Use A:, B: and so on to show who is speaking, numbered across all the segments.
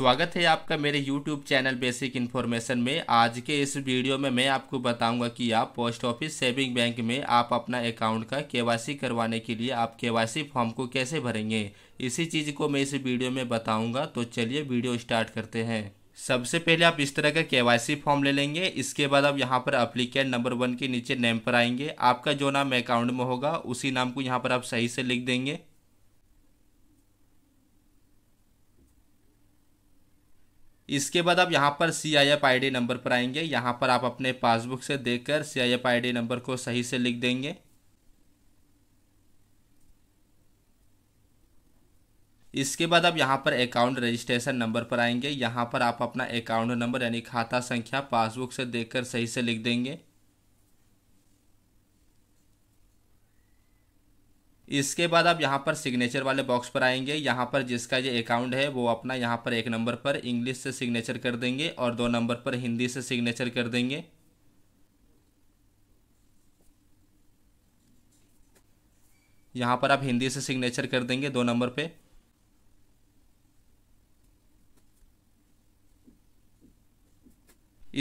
A: स्वागत है आपका मेरे YouTube चैनल बेसिक इन्फॉर्मेशन में आज के इस वीडियो में मैं आपको बताऊंगा कि आप पोस्ट ऑफिस सेविंग बैंक में आप अपना अकाउंट का के करवाने के लिए आप के फॉर्म को कैसे भरेंगे इसी चीज़ को मैं इस वीडियो में बताऊंगा तो चलिए वीडियो स्टार्ट करते हैं सबसे पहले आप इस तरह का के फॉर्म ले लेंगे इसके बाद आप यहाँ पर अप्लीकेट नंबर वन के नीचे नेम पर आएंगे आपका जो नाम अकाउंट में होगा उसी नाम को यहाँ पर आप सही से लिख देंगे इसके बाद आप यहाँ पर C I F I D number पर आएंगे यहाँ पर आप अपने पासबुक से देखकर C I F I D number को सही से लिख देंगे इसके बाद आप यहाँ पर अकाउंट रजिस्ट्रेशन नंबर पर आएंगे यहाँ पर आप अपना अकाउंट नंबर यानी खाता संख्या पासबुक से देखकर सही से लिख देंगे इसके बाद आप यहाँ पर सिग्नेचर वाले बॉक्स पर आएंगे यहाँ पर जिसका ये अकाउंट है वो अपना यहाँ पर एक नंबर पर इंग्लिश से सिग्नेचर कर देंगे और दो नंबर पर हिंदी से सिग्नेचर कर देंगे यहाँ पर आप हिंदी से सिग्नेचर कर देंगे दो नंबर पे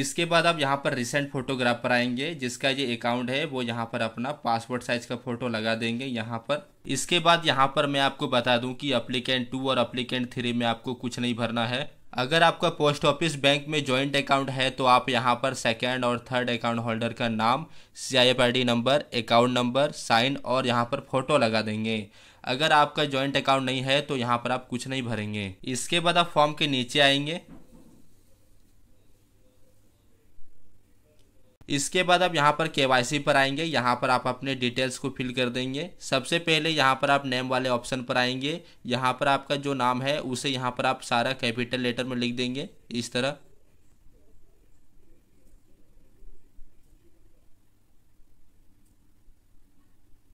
A: इसके बाद आप यहाँ पर रिसेंट फोटोग्राफ पर आएंगे जिसका ये अकाउंट है वो यहाँ पर अपना पासपोर्ट साइज का फ़ोटो लगा देंगे यहाँ पर इसके बाद यहाँ पर मैं आपको बता दूं कि अप्लीकेंट टू और अप्लीकेंट थ्री में आपको कुछ नहीं भरना है अगर आपका पोस्ट ऑफिस बैंक में जॉइंट अकाउंट है तो आप यहाँ पर सेकेंड और थर्ड अकाउंट होल्डर का नाम C I F I D number account number sign और यहाँ पर फोटो लगा देंगे अगर आपका जॉइंट अकाउंट नहीं है तो यहाँ पर आप कुछ नहीं भरेंगे इसके बाद आप फॉर्म के नीचे आएंगे इसके बाद आप यहाँ पर के पर आएंगे यहाँ पर आप अपने डिटेल्स को फिल कर देंगे सबसे पहले यहाँ पर आप नेम वाले ऑप्शन पर आएंगे यहाँ पर आपका जो नाम है उसे यहाँ पर आप सारा कैपिटल लेटर में लिख देंगे इस तरह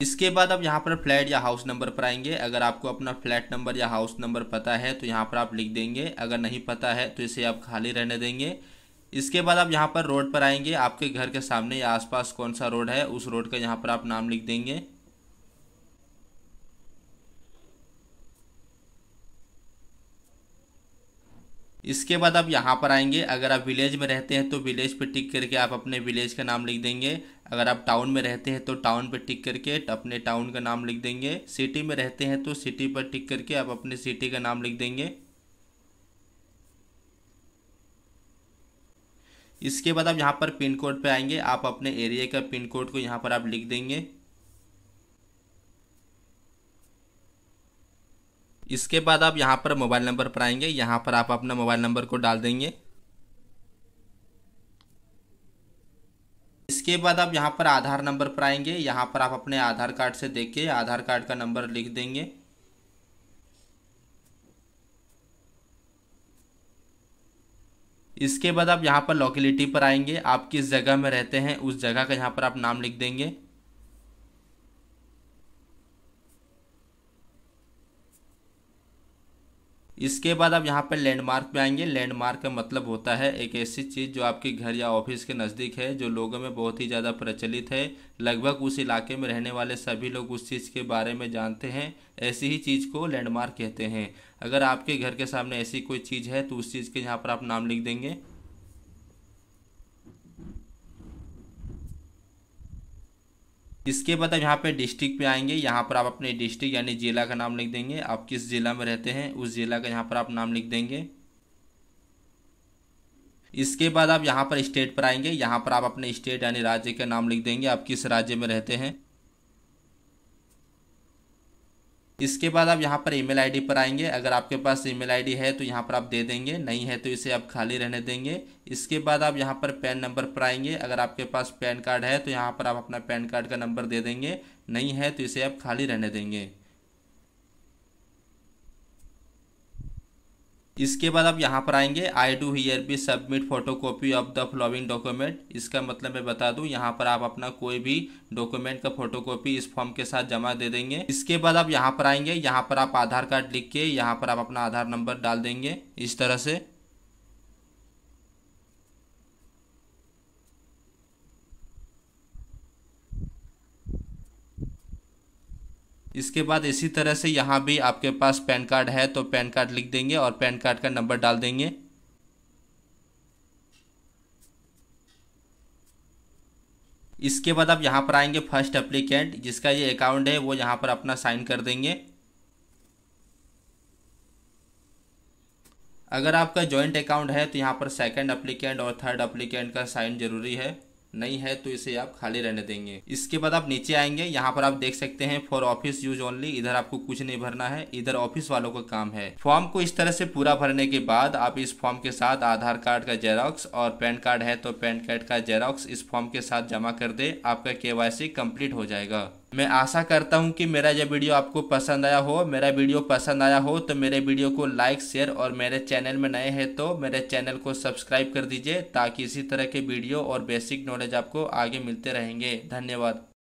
A: इसके बाद आप यहाँ पर फ्लैट या हाउस नंबर पर आएंगे अगर आपको अपना फ्लैट नंबर या हाउस नंबर पता है तो यहाँ पर आप लिख देंगे अगर नहीं पता है तो इसे आप खाली रहने देंगे इसके बाद आप यहाँ पर रोड पर आएंगे आपके घर के सामने या आसपास कौन सा रोड है उस रोड का यहाँ पर आप नाम लिख देंगे इसके बाद आप यहाँ पर आएंगे अगर आप विलेज में रहते हैं तो विलेज पर टिक करके आप अपने विलेज का नाम लिख देंगे अगर आप टाउन में रहते हैं तो टाउन पर टिक करके अपने टाउन का नाम लिख देंगे सिटी में रहते हैं तो सिटी पर टिक करके आप अपने सिटी का नाम लिख देंगे इसके बाद आप यहाँ पर पिन कोड पर आएंगे आप अपने एरिया का पिन कोड को यहाँ पर आप लिख देंगे इसके बाद आप यहाँ पर मोबाइल नंबर पर आएंगे यहाँ पर आप अपना मोबाइल नंबर को डाल देंगे इसके बाद आप यहाँ पर आधार नंबर पर आएंगे यहाँ पर आप अपने आधार कार्ड से देख के आधार कार्ड का नंबर लिख देंगे इसके बाद आप यहाँ पर लोकेलिटी पर आएंगे आप किस जगह में रहते हैं उस जगह का यहाँ पर आप नाम लिख देंगे इसके बाद आप यहाँ पर लैंडमार्क पे आएंगे लैंडमार्क का मतलब होता है एक ऐसी चीज़ जो आपके घर या ऑफिस के नज़दीक है जो लोगों में बहुत ही ज़्यादा प्रचलित है लगभग उस इलाके में रहने वाले सभी लोग उस चीज़ के बारे में जानते हैं ऐसी ही चीज़ को लैंडमार्क कहते हैं अगर आपके घर के सामने ऐसी कोई चीज़ है तो उस चीज़ के यहाँ पर आप नाम लिख देंगे इसके बाद आप यहाँ पे डिस्ट्रिक्ट पे आएंगे यहाँ पर आप अपने डिस्ट्रिक्ट यानी ज़िला का नाम लिख देंगे आप किस ज़िला में रहते हैं उस ज़िला का यहाँ पर आप नाम लिख देंगे इसके बाद आप यहाँ पर स्टेट पर आएंगे यहाँ पर आप अपने स्टेट यानी राज्य का नाम लिख देंगे आप किस राज्य में रहते हैं इसके बाद आप यहाँ पर ईमेल आईडी पर आएंगे अगर आपके पास ईमेल आईडी है तो यहाँ पर आप दे देंगे नहीं है तो इसे आप खाली रहने देंगे इसके बाद आप यहाँ पर पैन नंबर पर आएंगे अगर आपके पास पैन कार्ड है तो यहाँ पर आप अपना पैन कार्ड का नंबर दे देंगे नहीं है तो इसे आप खाली रहने देंगे इसके बाद आप यहाँ पर आएंगे I do here be submit photo copy of the following document इसका मतलब मैं बता दूँ यहाँ पर आप अपना कोई भी डॉक्यूमेंट का फोटो कॉपी इस फॉर्म के साथ जमा दे देंगे इसके बाद आप यहाँ पर आएंगे यहाँ पर आप आधार कार्ड लिख के यहाँ पर आप अपना आधार नंबर डाल देंगे इस तरह से इसके बाद इसी तरह से यहाँ भी आपके पास पैन कार्ड है तो पैन कार्ड लिख देंगे और पैन कार्ड का नंबर डाल देंगे इसके बाद आप यहाँ पर आएंगे फर्स्ट अप्लीकेंट जिसका ये अकाउंट है वो यहाँ पर अपना साइन कर देंगे अगर आपका जॉइंट अकाउंट है तो यहाँ पर सेकंड अप्लीकेंट और थर्ड अप्लीकेंट का साइन जरूरी है नहीं है तो इसे आप खाली रहने देंगे इसके बाद आप नीचे आएंगे यहाँ पर आप देख सकते हैं फॉर ऑफिस यूज ओनली इधर आपको कुछ नहीं भरना है इधर ऑफिस वालों का काम है फॉर्म को इस तरह से पूरा भरने के बाद आप इस फॉर्म के साथ आधार कार्ड का जेरोक्स और पैन कार्ड है तो पैन कार्ड का जेरोक्स इस फॉर्म के साथ जमा कर दे आपका के कम्प्लीट हो जाएगा मैं आशा करता हूँ कि मेरा यह वीडियो आपको पसंद आया हो मेरा वीडियो पसंद आया हो तो मेरे वीडियो को लाइक शेयर और मेरे चैनल में नए हैं तो मेरे चैनल को सब्सक्राइब कर दीजिए ताकि इसी तरह के वीडियो और बेसिक नॉलेज आपको आगे मिलते रहेंगे धन्यवाद